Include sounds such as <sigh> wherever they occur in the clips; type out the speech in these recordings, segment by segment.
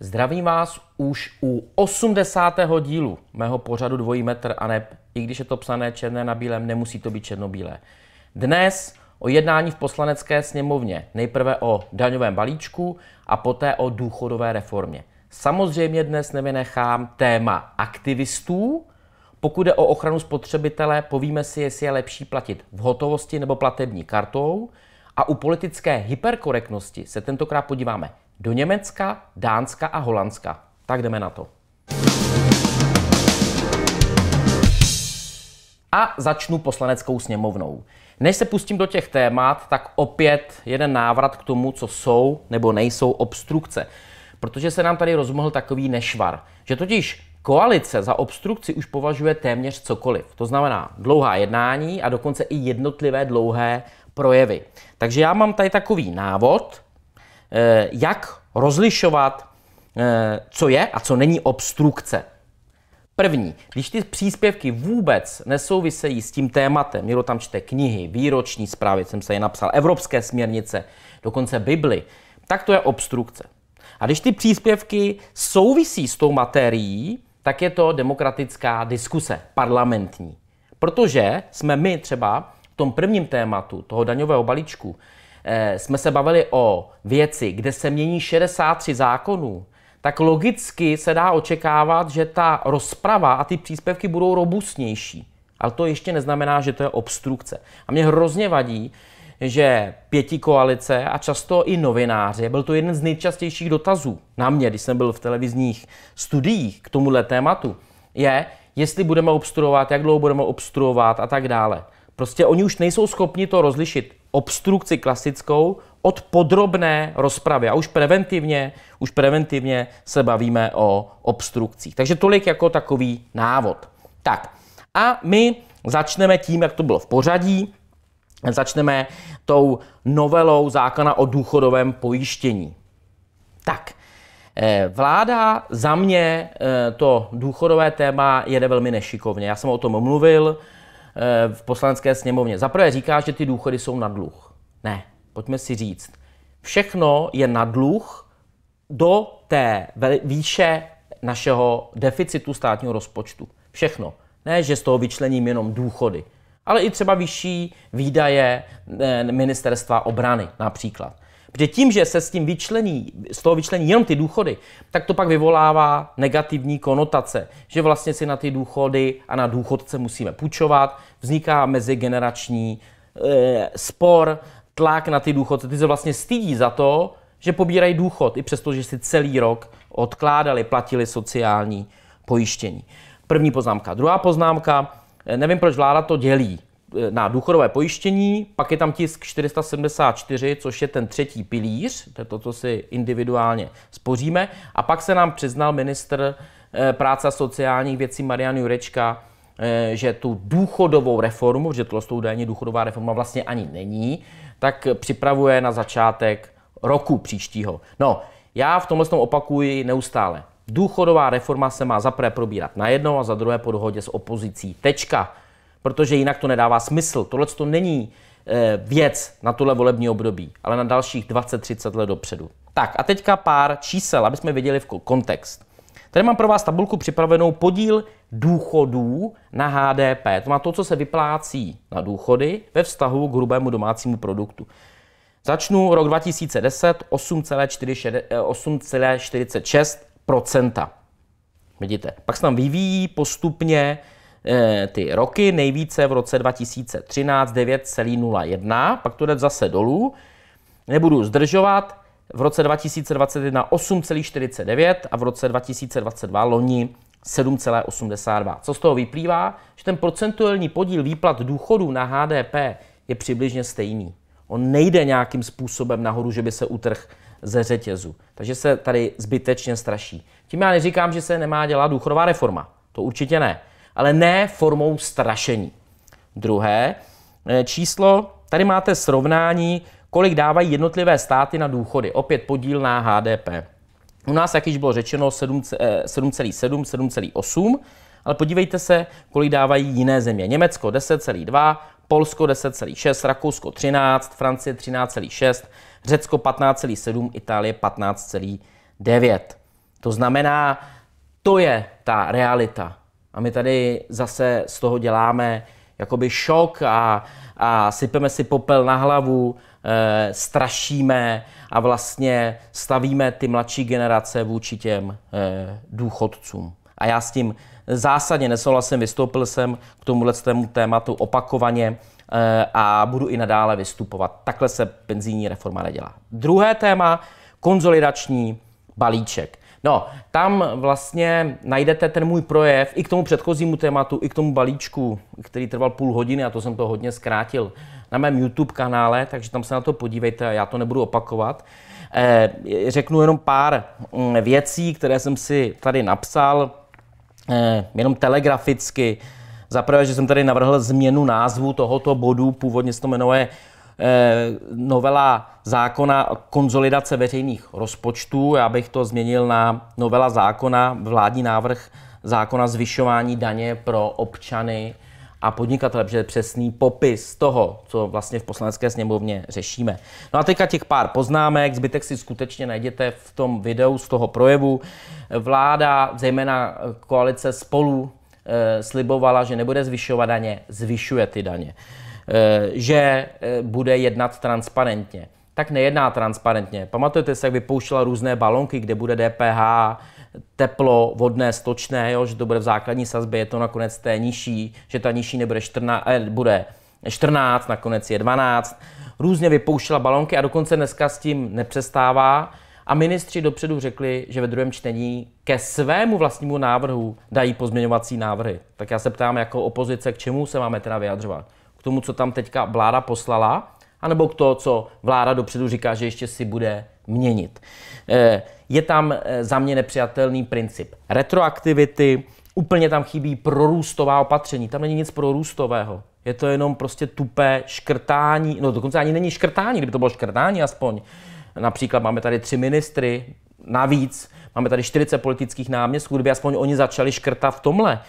Zdravím vás už u 80. dílu mého pořadu Dvojí metr a ne, i když je to psané černé na bílém, nemusí to být černobílé. Dnes o jednání v poslanecké sněmovně, nejprve o daňovém balíčku a poté o důchodové reformě. Samozřejmě dnes nevynechám téma aktivistů. Pokud je o ochranu spotřebitele, povíme si, jestli je lepší platit v hotovosti nebo platební kartou. A u politické hyperkorektnosti se tentokrát podíváme do Německa, Dánska a Holandska. Tak jdeme na to. A začnu poslaneckou sněmovnou. Než se pustím do těch témat, tak opět jeden návrat k tomu, co jsou nebo nejsou obstrukce. Protože se nám tady rozmohl takový nešvar, že totiž koalice za obstrukci už považuje téměř cokoliv. To znamená dlouhá jednání a dokonce i jednotlivé dlouhé projevy. Takže já mám tady takový návod, eh, jak rozlišovat, eh, co je a co není obstrukce. První, když ty příspěvky vůbec nesouvisejí s tím tématem, někdo tam čte knihy, výroční zprávy, jsem se je napsal, evropské směrnice, dokonce Bibli, tak to je obstrukce. A když ty příspěvky souvisí s tou materií, tak je to demokratická diskuse, parlamentní. Protože jsme my třeba v tom prvním tématu toho daňového balíčku eh, jsme se bavili o věci, kde se mění 63 zákonů, tak logicky se dá očekávat, že ta rozprava a ty příspěvky budou robustnější. Ale to ještě neznamená, že to je obstrukce. A mě hrozně vadí, že pěti koalice a často i novináři, byl to jeden z nejčastějších dotazů na mě, když jsem byl v televizních studiích k tomuhle tématu, je, jestli budeme obstruovat, jak dlouho budeme obstruovat a tak dále. Prostě oni už nejsou schopni to rozlišit. Obstrukci klasickou od podrobné rozpravy. A už preventivně, už preventivně se bavíme o obstrukcích. Takže tolik jako takový návod. Tak a my začneme tím, jak to bylo v pořadí, začneme tou novelou zákona o důchodovém pojištění. Tak, eh, vláda za mě eh, to důchodové téma jede velmi nešikovně. Já jsem o tom mluvil eh, v poslanecké sněmovně. Zaprvé říká, že ty důchody jsou na dluh. Ne, pojďme si říct, všechno je na dluh do té výše našeho deficitu státního rozpočtu. Všechno. Ne, že z toho vyčlením jenom důchody, ale i třeba vyšší výdaje eh, ministerstva obrany například. Protože tím, že se s tím vyčlení, z toho vyčlení jenom ty důchody, tak to pak vyvolává negativní konotace, že vlastně si na ty důchody a na důchodce musíme půjčovat, vzniká mezigenerační e, spor, tlak na ty důchodce. Ty se vlastně stydí za to, že pobírají důchod, i přesto, že si celý rok odkládali, platili sociální pojištění. První poznámka. Druhá poznámka, eh, nevím, proč vláda to dělí eh, na důchodové pojištění, pak je tam tisk 474, což je ten třetí pilíř, to je to, co si individuálně spoříme, a pak se nám přiznal ministr eh, práce a sociálních věcí Marian Jurečka, Eh, že tu důchodovou reformu, že to údajně důchodová reforma vlastně ani není, tak připravuje na začátek roku příštího. No, já v tomhle tom opakuji neustále. Důchodová reforma se má prvé probírat na jedno a za druhé po dohodě s opozicí. Tečka. Protože jinak to nedává smysl. Tohle to není eh, věc na tohle volební období, ale na dalších 20-30 let dopředu. Tak a teďka pár čísel, aby jsme viděli v kontext. Tady mám pro vás tabulku připravenou podíl důchodů na HDP. To má to, co se vyplácí na důchody ve vztahu k hrubému domácímu produktu. Začnu rok 2010 8,46 eh, Vidíte, pak se tam vyvíjí postupně eh, ty roky, nejvíce v roce 2013 9,01, pak to jde zase dolů. Nebudu zdržovat, v roce 2021 8,49 a v roce 2022 loni 7,82. Co z toho vyplývá? Že ten procentuální podíl výplat důchodů na HDP je přibližně stejný. On nejde nějakým způsobem nahoru, že by se utrh ze řetězu. Takže se tady zbytečně straší. Tím já neříkám, že se nemá dělat důchodová reforma. To určitě ne. Ale ne formou strašení. Druhé eh, číslo, tady máte srovnání kolik dávají jednotlivé státy na důchody. Opět podíl na HDP. U nás, jak již bylo řečeno, 7,7, 7,8, eh, ale podívejte se, kolik dávají jiné země. Německo 10,2, Polsko 10,6, Rakousko 13, Francie 13,6, Řecko 15,7, Itálie 15,9. To znamená, to je ta realita. A my tady zase z toho děláme jakoby šok a, a sypeme si popel na hlavu Eh, strašíme a vlastně stavíme ty mladší generace vůči těm eh, důchodcům. A já s tím zásadně nesouhlasím, vystoupil jsem k tomuhle tématu opakovaně eh, a budu i nadále vystupovat. Takhle se penzijní reforma nedělá. Druhé téma, konzolidační balíček. No, tam vlastně najdete ten můj projev i k tomu předchozímu tématu, i k tomu balíčku, který trval půl hodiny, a to jsem to hodně zkrátil, na mém YouTube kanále, takže tam se na to podívejte, já to nebudu opakovat. Eh, řeknu jenom pár mm, věcí, které jsem si tady napsal, eh, jenom telegraficky. Za prvé, že jsem tady navrhl změnu názvu tohoto bodu, původně se to jmenuje eh, novela zákona konzolidace veřejných rozpočtů. Já bych to změnil na novela zákona, vládní návrh zákona zvyšování daně pro občany a podnikatele, protože je přesný popis toho, co vlastně v poslanecké sněmovně řešíme. No a teďka těch pár poznámek, zbytek si skutečně najděte v tom videu z toho projevu. Vláda, zejména koalice spolu, eh, slibovala, že nebude zvyšovat daně, zvyšuje ty daně. Eh, že eh, bude jednat transparentně. Tak nejedná transparentně. Pamatujete se, jak vypouštěla různé balonky, kde bude DPH, teplo, vodné, stočné, jo, že to bude v základní sazbě, je to nakonec té nižší, že ta nižší nebude 14, eh, bude 14, nakonec je 12. Různě vypouštěla balonky a dokonce dneska s tím nepřestává. A ministři dopředu řekli, že ve druhém čtení ke svému vlastnímu návrhu dají pozměňovací návrhy. Tak já se ptám jako opozice, k čemu se máme teda vyjadřovat? K tomu, co tam teďka vláda poslala, a nebo k toho, co vláda dopředu říká, že ještě si bude měnit. Eh, je tam eh, za mě nepřijatelný princip retroaktivity, úplně tam chybí prorůstová opatření, tam není nic prorůstového. Je to jenom prostě tupé škrtání, no dokonce ani není škrtání, kdyby to bylo škrtání aspoň. Například máme tady tři ministry, navíc máme tady 40 politických náměstků, kdyby aspoň oni začali škrtat v tomhle,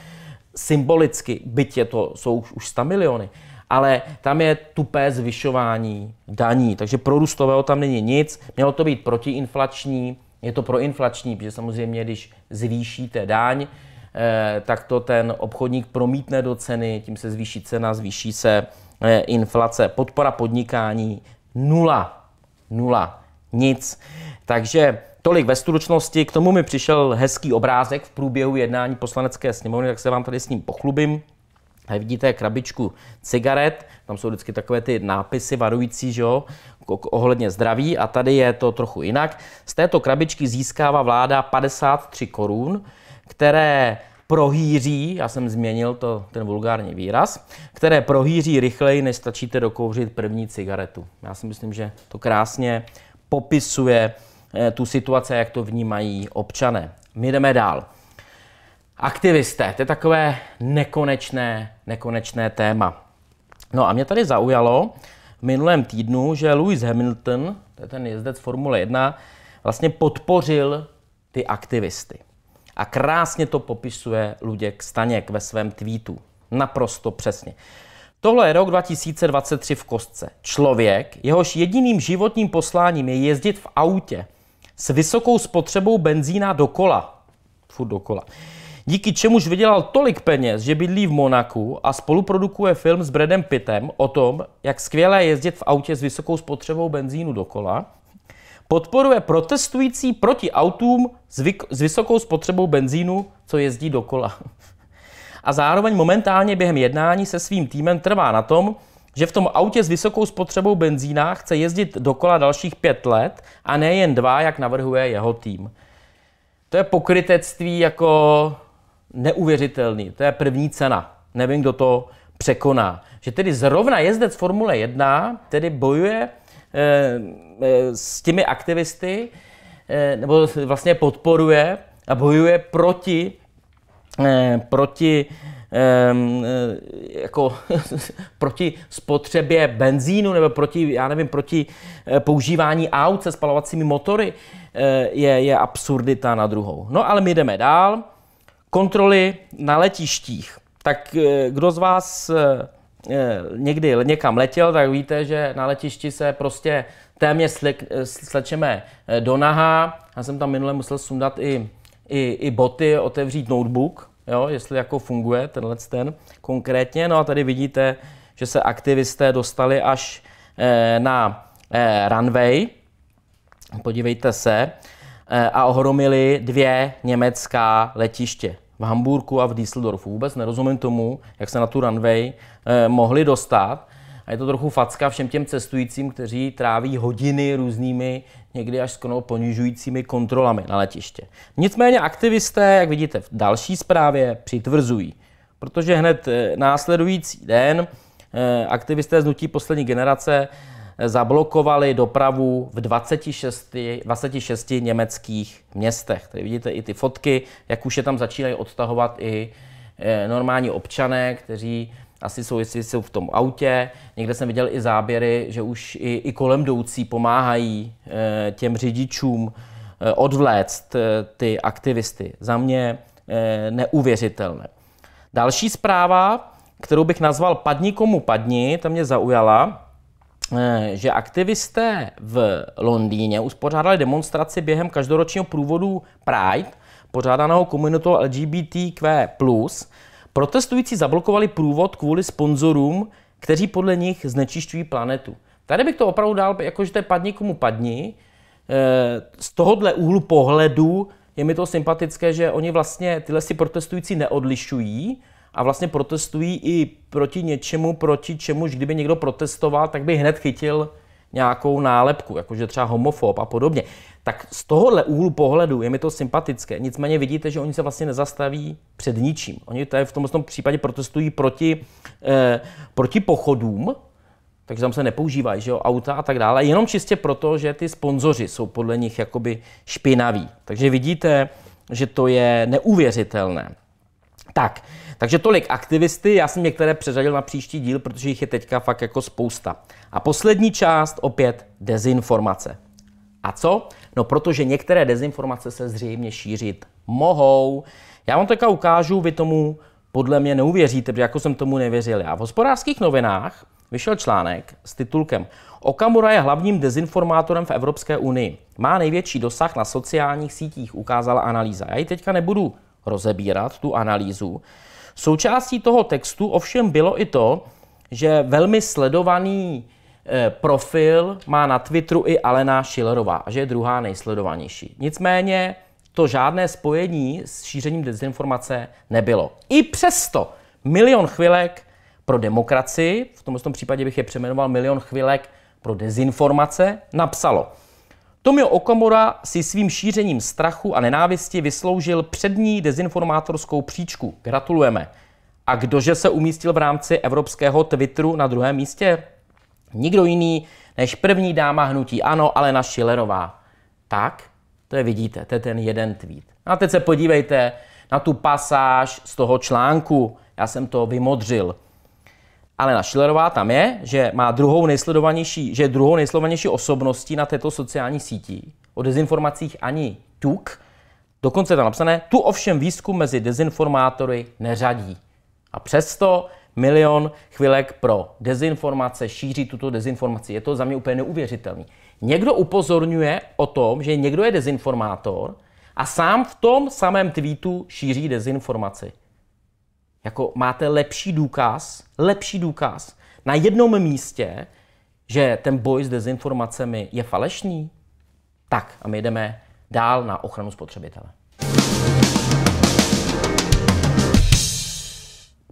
symbolicky, byť je to, jsou už, už 100 miliony, ale tam je tupé zvyšování daní, takže růstového tam není nic, mělo to být protiinflační, je to proinflační, protože samozřejmě, když zvýšíte daň, eh, tak to ten obchodník promítne do ceny, tím se zvýší cena, zvýší se eh, inflace. Podpora podnikání nula. Nula. Nic. Takže tolik ve stručnosti. K tomu mi přišel hezký obrázek v průběhu jednání poslanecké sněmovny, tak se vám tady s ním pochlubím. Tady vidíte krabičku cigaret, tam jsou vždycky takové ty nápisy varující, že jo, ohledně zdraví a tady je to trochu jinak. Z této krabičky získává vláda 53 korun, které prohýří, já jsem změnil to, ten vulgární výraz, které prohýří rychleji, než stačíte dokouřit první cigaretu. Já si myslím, že to krásně popisuje eh, tu situaci, jak to vnímají občané. My jdeme dál. Aktivisté, to je takové nekonečné, nekonečné téma. No a mě tady zaujalo v minulém týdnu, že Lewis Hamilton, to je ten jezdec Formule 1, vlastně podpořil ty aktivisty. A krásně to popisuje Luděk Staněk ve svém tweetu. Naprosto přesně. Tohle je rok 2023 v kostce. Člověk, jehož jediným životním posláním je jezdit v autě s vysokou spotřebou benzína dokola, furt dokola, díky čemuž vydělal tolik peněz, že bydlí v Monaku a spoluprodukuje film s Bradem Pittem o tom, jak skvěle jezdit v autě s vysokou spotřebou benzínu dokola, podporuje protestující proti autům s, vy- s vysokou spotřebou benzínu, co jezdí dokola. <laughs> A zároveň momentálně během jednání se svým týmem trvá na tom, že v tom autě s vysokou spotřebou benzína chce jezdit dokola dalších pět let a nejen dva, jak navrhuje jeho tým. To je pokrytectví jako neuvěřitelný. To je první cena. Nevím, kdo to překoná. Že tedy zrovna jezdec Formule 1 tedy bojuje eh, eh, s těmi aktivisty, eh, nebo vlastně podporuje a bojuje proti, proti ehm, jako <laughs> proti spotřebě benzínu nebo proti, já nevím, proti používání aut se spalovacími motory je, je absurdita na druhou. No ale my jdeme dál. Kontroly na letištích. Tak eh, kdo z vás eh, eh, někdy někam letěl, tak víte, že na letišti se prostě téměř slečeme do naha. Já jsem tam minule musel sundat i, i, i boty, otevřít notebook, jo, jestli jako funguje tenhle ten konkrétně. No a tady vidíte, že se aktivisté dostali až na runway. Podívejte se. Eh, a ohromili dvě německá letiště v Hamburku a v Düsseldorfu. Vůbec nerozumím tomu, jak se na tu runway eh, mohli dostat. A je to trochu facka všem těm cestujícím, kteří tráví hodiny různými, někdy až skoro ponižujícími kontrolami na letiště. Nicméně aktivisté, jak vidíte v další zprávě, přitvrzují, protože hned eh, následující den aktivisté z Nutí poslední generace zablokovali dopravu v 26, 26 německých městech. Tady vidíte i ty fotky, jak už je tam začínají odstahovat i eh, normální občané, kteří asi jsou, jestli jsou v tom autě. Někde jsem viděl i záběry, že už i, i kolem jdoucí pomáhají eh, těm řidičům eh, odvléct ty aktivisty. Za mě neuvěřitelné. Další zpráva, kterou bych nazval Padni komu padni, ta mě zaujala. Eh, že aktivisté v Londýně uspořádali demonstraci během každoročního průvodu Pride, pořádaného komunitou LGBTQ+. Protestující zablokovali průvod kvůli sponzorům, kteří podle nich znečišťují planetu. Tady bych to opravdu dal, jakože to je padni komu padni. Eh, z tohohle úhlu pohledu je mi to sympatické, že oni vlastně tyhle si protestující neodlišují, a vlastně protestují i proti něčemu, proti čemuž, kdyby někdo protestoval, tak by hned chytil nějakou nálepku, jakože třeba homofob a podobně. Tak z tohohle úhlu pohledu je mi to sympatické. Nicméně vidíte, že oni se vlastně nezastaví před ničím. Oni tady v tomto případě protestují proti, eh, proti pochodům, takže tam se nepoužívají že jo, auta a tak dále, jenom čistě proto, že ty sponzoři jsou podle nich jakoby špinaví. Takže vidíte, že to je neuvěřitelné. Tak, takže tolik aktivisty, já jsem některé přeřadil na příští díl, protože jich je teďka fakt jako spousta. A poslední část opět dezinformace. A co? No protože některé dezinformace se zřejmě šířit mohou. Já vám teďka ukážu, vy tomu podle mě neuvěříte, protože jako jsem tomu nevěřil já. V hospodářských novinách vyšel článek s titulkem Okamura je hlavním dezinformátorem v Evropské unii. Má největší dosah na sociálních sítích, ukázala analýza. Já ji teďka nebudu rozebírat, tu analýzu. Součástí toho textu ovšem bylo i to, že velmi sledovaný eh, profil má na Twitteru i Alena Schillerová, že je druhá nejsledovanější. Nicméně to žádné spojení s šířením dezinformace nebylo. I přesto milion chvilek pro demokracii, v tomto případě bych je přeměnoval milion chvilek pro dezinformace, napsalo – Tomio Okamura si svým šířením strachu a nenávisti vysloužil přední dezinformátorskou příčku. Gratulujeme. A kdože se umístil v rámci evropského Twitteru na druhém místě? Nikdo jiný než první dáma hnutí Ano, Alena Šilerová. Tak, to je vidíte, to je ten jeden tweet. A teď se podívejte na tu pasáž z toho článku. Já jsem to vymodřil. Alena Šilerová tam je, že má druhou nejsledovanější, že je druhou nejsledovanější osobností na této sociální síti. O dezinformacích ani tuk. Dokonce tam napsané, tu ovšem výzkum mezi dezinformátory neřadí. A přesto milion chvilek pro dezinformace, šíří tuto dezinformaci. Je to za mě úplně neuvěřitelné. Někdo upozorňuje o tom, že někdo je dezinformátor a sám v tom samém tweetu šíří dezinformaci. Jako máte lepší důkaz, lepší důkaz na jednom místě, že ten boj s dezinformacemi je falešný? Tak a my jdeme dál na ochranu spotřebitele.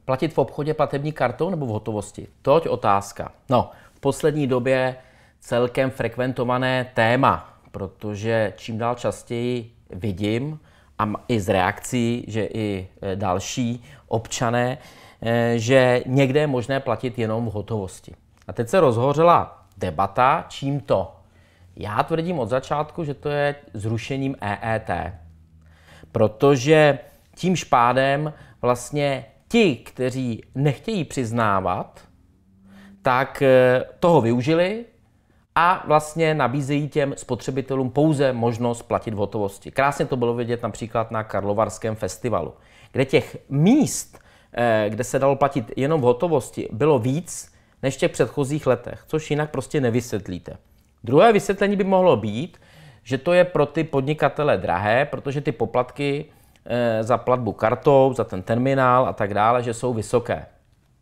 Platit v obchodě platební kartou nebo v hotovosti? Toť otázka. No, v poslední době celkem frekventované téma, protože čím dál častěji vidím, a i z reakcí, že i e, další občané, e, že někde je možné platit jenom v hotovosti. A teď se rozhořela debata, čím to. Já tvrdím od začátku, že to je zrušením EET, protože tím špádem vlastně ti, kteří nechtějí přiznávat, tak e, toho využili, a vlastně nabízejí těm spotřebitelům pouze možnost platit v hotovosti. Krásně to bylo vidět například na Karlovarském festivalu, kde těch míst, eh, kde se dalo platit jenom v hotovosti, bylo víc než v těch předchozích letech, což jinak prostě nevysvětlíte. Druhé vysvětlení by mohlo být, že to je pro ty podnikatele drahé, protože ty poplatky eh, za platbu kartou, za ten terminál a tak dále, že jsou vysoké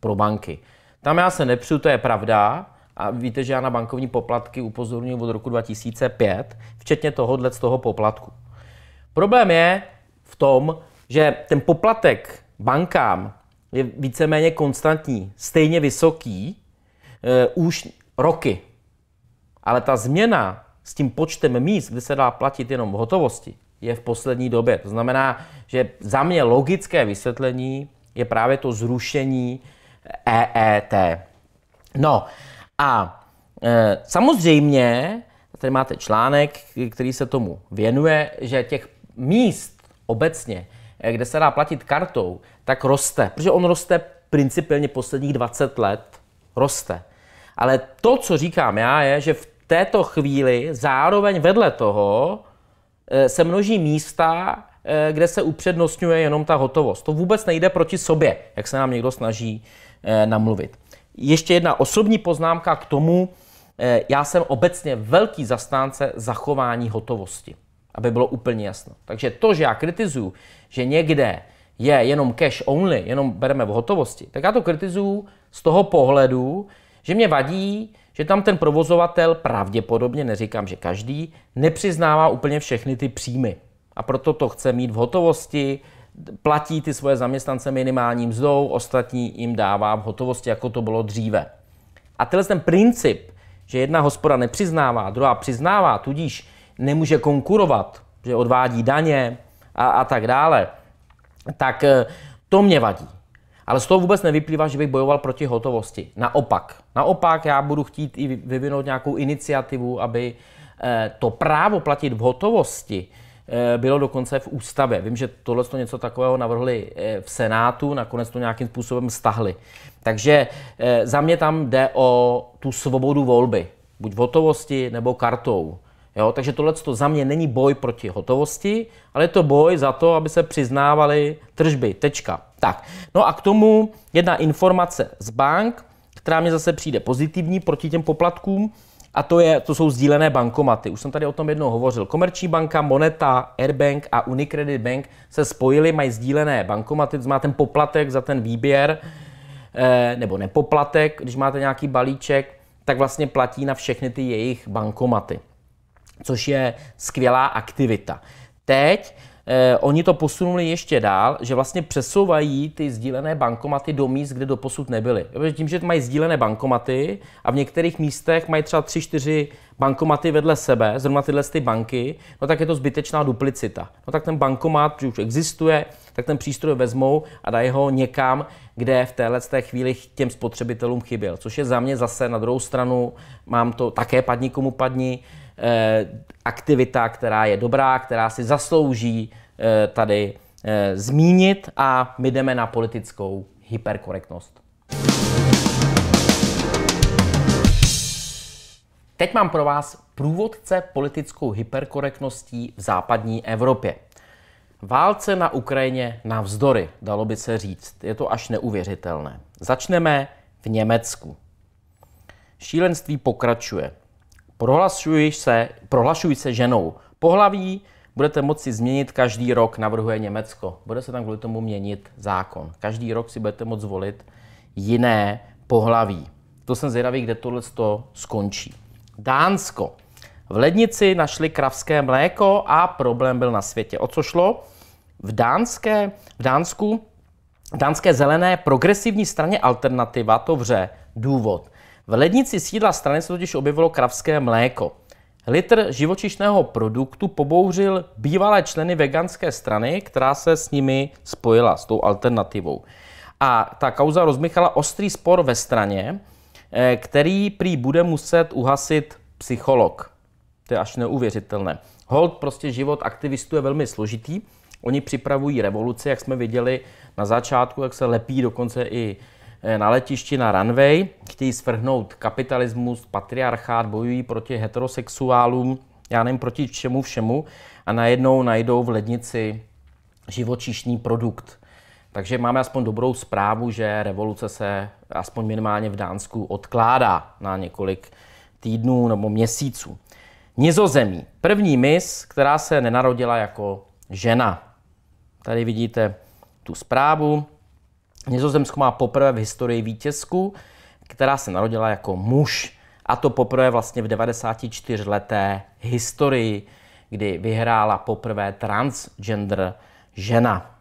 pro banky. Tam já se nepřu, to je pravda, a víte, že já na bankovní poplatky upozorňuji od roku 2005, včetně tohohle z toho poplatku. Problém je v tom, že ten poplatek bankám je víceméně konstantní, stejně vysoký e, už roky. Ale ta změna s tím počtem míst, kde se dá platit jenom v hotovosti, je v poslední době. To znamená, že za mě logické vysvětlení je právě to zrušení EET. No, a e, samozřejmě, tady máte článek, který se tomu věnuje, že těch míst obecně, e, kde se dá platit kartou, tak roste, protože on roste principiálně posledních 20 let, roste. Ale to, co říkám já, je, že v této chvíli zároveň vedle toho e, se množí místa, e, kde se upřednostňuje jenom ta hotovost. To vůbec nejde proti sobě, jak se nám někdo snaží namluvit. Ještě jedna osobní poznámka k tomu, eh, já jsem obecně velký zastánce zachování hotovosti, aby bylo úplně jasno. Takže to, že já kritizuju, že někde je jenom cash only, jenom bereme v hotovosti, tak já to kritizuju z toho pohledu, že mě vadí, že tam ten provozovatel pravděpodobně, neříkám, že každý, nepřiznává úplně všechny ty příjmy. A proto to chce mít v hotovosti, platí ty svoje zaměstnance minimální mzdou, ostatní jim dává v hotovosti, jako to bylo dříve. A tenhle ten princip, že jedna hospoda nepřiznává, druhá přiznává, tudíž nemůže konkurovat, že odvádí daně a, a tak dále, tak eh, to mě vadí. Ale z toho vůbec nevyplývá, že bych bojoval proti hotovosti. Naopak. Naopak já budu chtít i vyvinout nějakou iniciativu, aby eh, to právo platit v hotovosti Eh, bylo dokonce v ústavě. Vím, že tohle to něco takového navrhli eh, v Senátu, nakonec to nějakým způsobem stahli. Takže eh, za mě tam jde o tu svobodu volby, buď v hotovosti nebo kartou. Jo, takže tohle to za mě není boj proti hotovosti, ale je to boj za to, aby se přiznávaly tržby. Tečka. Tak, no a k tomu jedna informace z bank, která mě zase přijde pozitivní proti těm poplatkům a to, je, to jsou sdílené bankomaty. Už jsem tady o tom jednou hovořil. Komerční banka, Moneta, Airbank a Unicredit Bank se spojili, mají sdílené bankomaty, to má ten poplatek za ten výběr, eh, nebo nepoplatek, když máte nějaký balíček, tak vlastně platí na všechny ty jejich bankomaty, což je skvělá aktivita. Teď eh, oni to posunuli ještě dál, že vlastně přesouvají ty sdílené bankomaty do míst, kde doposud nebyly. Protože tím, že mají sdílené bankomaty a v některých místech mají třeba tři čtyři bankomaty vedle sebe, zrovna tyhle ty banky, no tak je to zbytečná duplicita. No tak ten bankomat, když už existuje, tak ten přístroj vezmou a dají ho někam, kde v téhle té chvíli těm spotřebitelům chyběl. Což je za mě zase na druhou stranu, mám to také padni komu padni, Eh, aktivita, která je dobrá, která si zaslouží eh, tady eh, zmínit a my jdeme na politickou hyperkorektnost. Teď mám pro vás průvodce politickou hyperkorektností v západní Evropě. Válce na Ukrajině na vzdory, dalo by se říct. Je to až neuvěřitelné. Začneme v Německu. Šílenství pokračuje prohlašuji se, prohlašuji se ženou. Pohlaví budete moci změnit každý rok, navrhuje Německo. Bude se tam kvůli tomu měnit zákon. Každý rok si budete moct zvolit jiné pohlaví. To jsem zvědavý, kde tohle skončí. Dánsko. V lednici našli kravské mléko a problém byl na světě. O co šlo? V, dánské, v Dánsku, v dánské zelené progresivní straně alternativa to vře důvod. V lednici sídla strany se totiž objevilo kravské mléko. Litr živočišného produktu pobouřil bývalé členy veganské strany, která se s nimi spojila, s tou alternativou. A ta kauza rozmychala ostrý spor ve straně, eh, který prý bude muset uhasit psycholog. To je až neuvěřitelné. Hold prostě život aktivistů je velmi složitý. Oni připravují revoluci, jak jsme viděli na začátku, jak se lepí dokonce i Eh, na letišti na runway, chtějí svrhnout kapitalismus, patriarchát, bojují proti heterosexuálům, já nevím proti čemu všemu, a najednou najdou v lednici živočišný produkt. Takže máme aspoň dobrou zprávu, že revoluce se aspoň minimálně v Dánsku odkládá na několik týdnů nebo měsíců. Nizozemí. První mis, která se nenarodila jako žena. Tady vidíte tu zprávu. Nizozemsko má poprvé v historii vítězku, která se narodila jako muž. A to poprvé vlastně v 94 leté historii, kdy vyhrála poprvé transgender žena.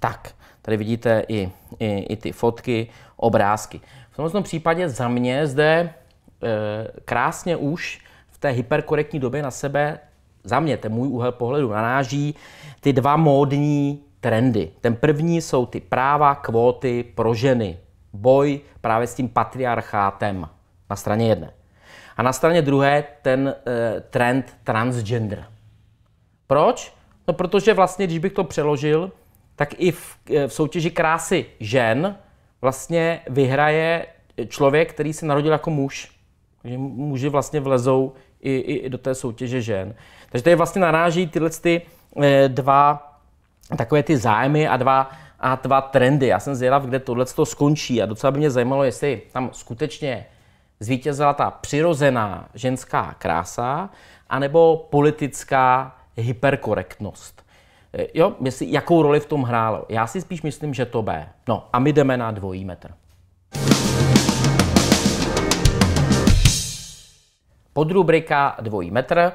Tak, tady vidíte i, i, i ty fotky, obrázky. V tomto případě za mě zde e, krásně už v té hyperkorektní době na sebe, za mě, ten můj úhel pohledu naráží ty dva módní trendy. Ten první jsou ty práva, kvóty pro ženy, boj právě s tím patriarchátem na straně jedné. A na straně druhé ten e, trend transgender. Proč? No protože vlastně, když bych to přeložil, tak i v, e, v soutěži krásy žen vlastně vyhraje člověk, který se narodil jako muž. Takže muži vlastně vlezou i, i, i do té soutěže žen. Takže tady vlastně naráží tyhle ty, e, dva takové ty zájmy a dva, a dva trendy. Já jsem zvědav, kde tohle skončí a docela by mě zajímalo, jestli tam skutečně zvítězila ta přirozená ženská krása anebo politická hyperkorektnost. Eh, jo, jestli, jakou roli v tom hrálo? Já si spíš myslím, že to B. No a my jdeme na dvojí metr. Podrubrika dvojí metr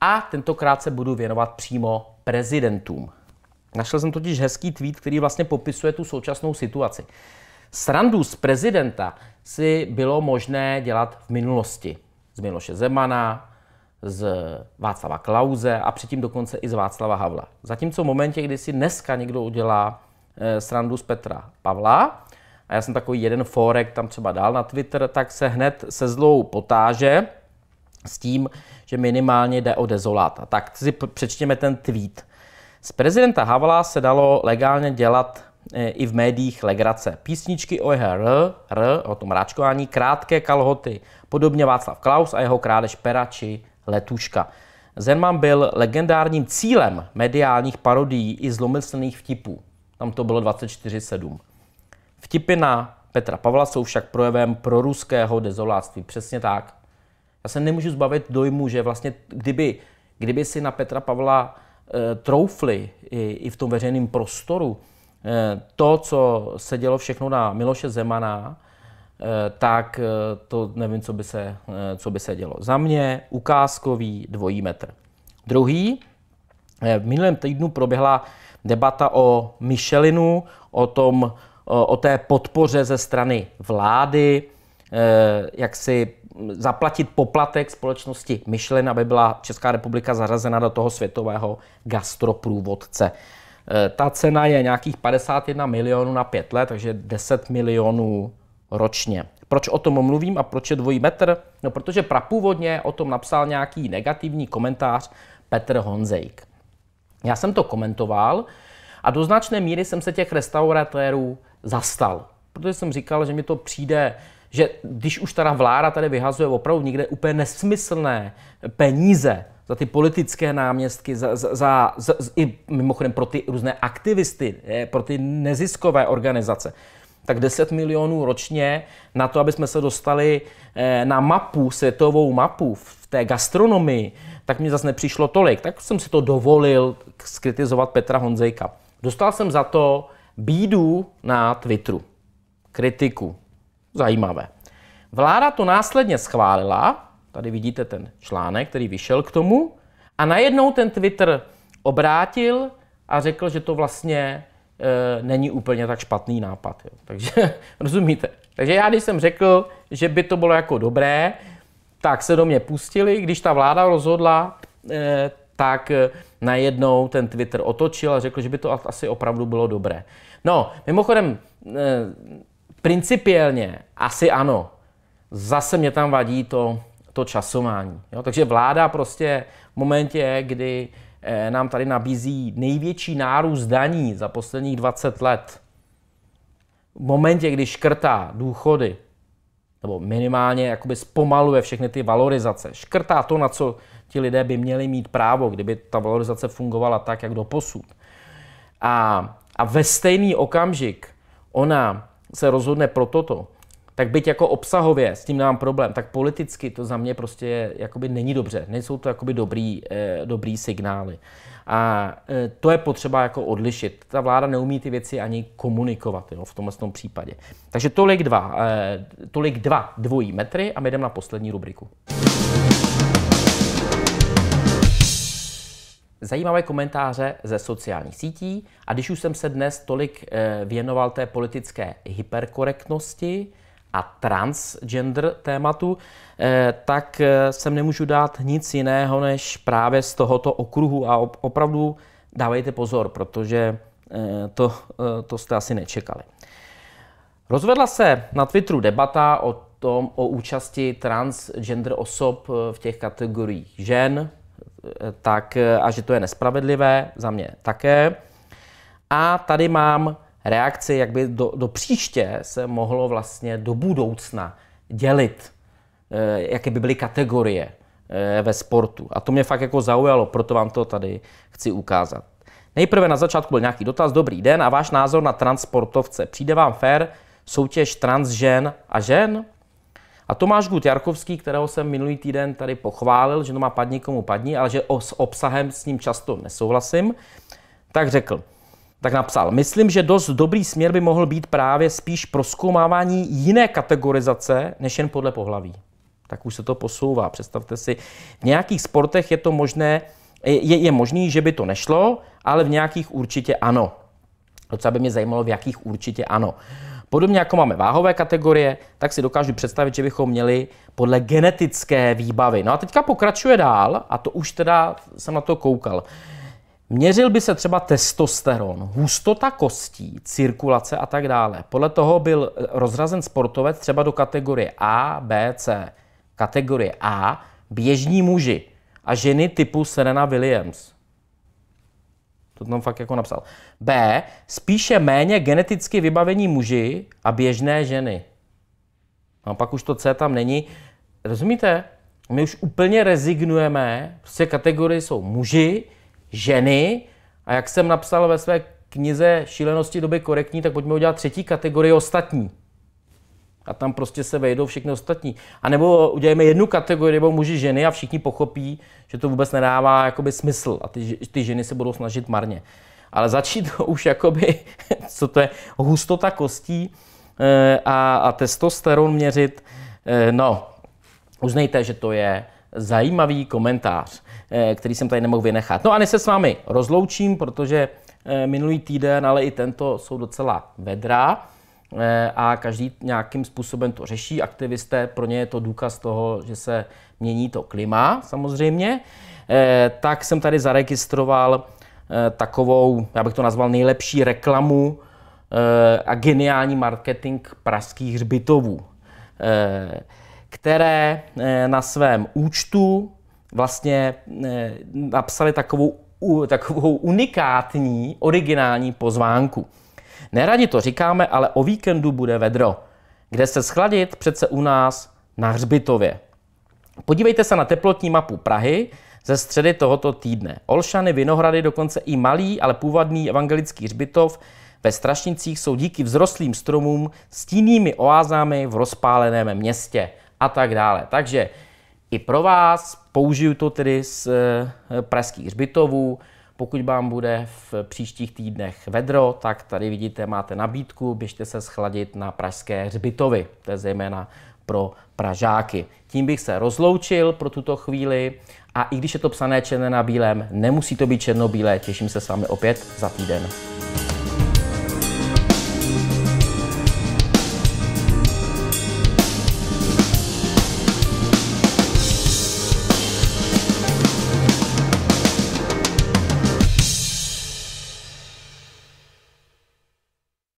a tentokrát se budu věnovat přímo prezidentům. Našel jsem totiž hezký tweet, který vlastně popisuje tu současnou situaci. Srandu z prezidenta si bylo možné dělat v minulosti. Z Miloše Zemana, z Václava Klauze a předtím dokonce i z Václava Havla. Zatímco v momentě, kdy si dneska někdo udělá eh, srandu z Petra Pavla, a já jsem takový jeden forek tam třeba dal na Twitter, tak se hned se zlou potáže s tím, že minimálně jde o dezoláta. Tak si přečtěme ten tweet. Z prezidenta Havala se dalo legálně dělat e, i v médiích legrace. Písničky o jeho r, r, o tom ráčkování, krátké kalhoty, podobně Václav Klaus a jeho krádež pera či letuška. Zeman byl legendárním cílem mediálních parodií i zlomyslných vtipů. Tam to bylo 24-7. Vtipy na Petra Pavla jsou však projevem proruského dezoláctví. Přesně tak. Já se nemůžu zbavit dojmu, že vlastně kdyby, kdyby si na Petra Pavla Eh, troufli i, i v tom veřejném prostoru eh, to, co se dělo všechno na Miloše Zemana, eh, tak to nevím, co by se, co by se dělo. Za mě ukázkový dvojí metr. Druhý, v minulém týdnu proběhla debata o Michelinu, o, tom, o té podpoře ze strany vlády, jak si zaplatit poplatek společnosti Michelin, aby byla Česká republika zařazena do toho světového gastroprůvodce. E, ta cena je nějakých 51 milionů na pět let, takže 10 milionů ročně. Proč o tom mluvím a proč je dvojí metr? No, protože prapůvodně o tom napsal nějaký negativní komentář Petr Honzejk. Já jsem to komentoval a do značné míry jsem se těch restauratérů zastal, protože jsem říkal, že mi to přijde že když už teda vláda tady vyhazuje opravdu někde úplně nesmyslné peníze za ty politické náměstky, za, za, za, za i mimochodem pro ty různé aktivisty, pro ty neziskové organizace, tak 10 milionů ročně na to, aby jsme se dostali eh, na mapu, světovou mapu v té gastronomii, tak mi zase nepřišlo tolik. Tak jsem si to dovolil skritizovat Petra Honzejka. Dostal jsem za to bídu na Twitteru, kritiku, Zajímavé. Vláda to následně schválila, tady vidíte ten článek, který vyšel k tomu, a najednou ten Twitter obrátil a řekl, že to vlastně e, není úplně tak špatný nápad. Jo. <laughs> Takže rozumíte. Takže já, když jsem řekl, že by to bylo jako dobré, tak se do mě pustili. Když ta vláda rozhodla, e, tak najednou ten Twitter otočil a řekl, že by to asi opravdu bylo dobré. No, mimochodem, e, Principiálně asi ano. Zase mě tam vadí to, to časování. Jo? Takže vláda prostě v momentě, kdy eh, nám tady nabízí největší nárůst daní za posledních 20 let, v momentě, kdy škrtá důchody, nebo minimálně jakoby zpomaluje všechny ty valorizace, škrtá to, na co ti lidé by měli mít právo, kdyby ta valorizace fungovala tak, jak do posud. A, a ve stejný okamžik ona se rozhodne pro toto, tak byť jako obsahově s tím nemám problém, tak politicky to za mě prostě jakoby není dobře. Nejsou to jakoby dobrý, eh, dobrý signály. A eh, to je potřeba jako odlišit. Ta vláda neumí ty věci ani komunikovat jo, v tomhle tom případě. Takže tolik dva, eh, tolik dva dvojí metry a my jdeme na poslední rubriku. zajímavé komentáře ze sociálních sítí a když už jsem se dnes tolik eh, věnoval té politické hyperkorektnosti a transgender tématu, eh, tak eh, sem nemůžu dát nic jiného než právě z tohoto okruhu a opravdu dávejte pozor, protože to, to jste asi nečekali. Rozvedla se na Twitteru debata o tom, o účasti transgender osob v těch kategoriích žen, tak, a že to je nespravedlivé, za mě také. A tady mám reakci, jak by do, do příště se mohlo vlastně do budoucna dělit, eh, jaké by byly kategorie eh, ve sportu. A to mě fakt jako zaujalo, proto vám to tady chci ukázat. Nejprve na začátku byl nějaký dotaz, dobrý den, a váš názor na transportovce. Přijde vám fér soutěž transžen a žen? A Tomáš Gut Jarkovský, kterého jsem minulý týden tady pochválil, že to má padni komu padni, ale že o, s obsahem s ním často nesouhlasím, tak řekl, tak napsal, myslím, že dost dobrý směr by mohl být právě spíš proskoumávání jiné kategorizace, než jen podle pohlaví. Tak už se to posouvá. Představte si, v nějakých sportech je to možné, je, je možný, že by to nešlo, ale v nějakých určitě ano. Docela by mě zajímalo, v jakých určitě ano. Podobně jako máme váhové kategorie, tak si dokážu představit, že bychom měli podle genetické výbavy. No a teďka pokračuje dál, a to už teda jsem na to koukal. Měřil by se třeba testosteron, hustota kostí, cirkulace a tak dále. Podle toho byl rozrazen sportovec třeba do kategorie A, B, C. Kategorie A běžní muži a ženy typu Serena Williams. To tam fakt jako napsal. B. Spíše méně geneticky vybavení muži a běžné ženy. No a pak už to C tam není. Rozumíte? My už úplně rezignujeme. Prostě kategorie jsou muži, ženy a jak jsem napsal ve své knize Šílenosti doby korektní, tak pojďme udělat třetí kategorii ostatní a tam prostě se vejdou všechny ostatní. A nebo udělejme jednu kategorii, nebo muži, ženy a všichni pochopí, že to vůbec nedává jakoby smysl a ty, ty ženy se budou snažit marně. Ale začít to <laughs> už jakoby, <laughs> co to je, hustota kostí eh, a, a testosteron měřit, eh, no, uznejte, že to je zajímavý komentář, eh, který jsem tady nemohl vynechat. No a než se s vámi rozloučím, protože minulý týden, ale i tento jsou docela vedra. Eh, a každý nějakým způsobem to řeší. Aktivisté, pro ně je to důkaz toho, že se mění to klima samozřejmě. Eh, tak jsem tady zaregistroval eh, takovou, já bych to nazval nejlepší reklamu a geniální marketing pražských hřbitovů, které na svém účtu vlastně napsali takovou, takovou unikátní, originální pozvánku. Neradi to říkáme, ale o víkendu bude vedro. Kde se schladit? Přece u nás na Hřbitově. Podívejte se na teplotní mapu Prahy ze středy tohoto týdne. Olšany, Vinohrady, dokonce i malý, ale původný evangelický hřbitov ve Strašnicích jsou díky vzrostlým stromům tínými oázami v rozpáleném městě a tak dále. Takže i pro vás použiju to tedy z eh, pražských hřbitovů, pokud vám bude v příštích týdnech vedro, tak tady vidíte, máte nabídku, běžte se schladit na pražské hřbitovy, to je zejména pro Pražáky. Tím bych se rozloučil pro tuto chvíli a i když je to psané černé na bílém, nemusí to být černobílé, těším se s vámi opět za týden.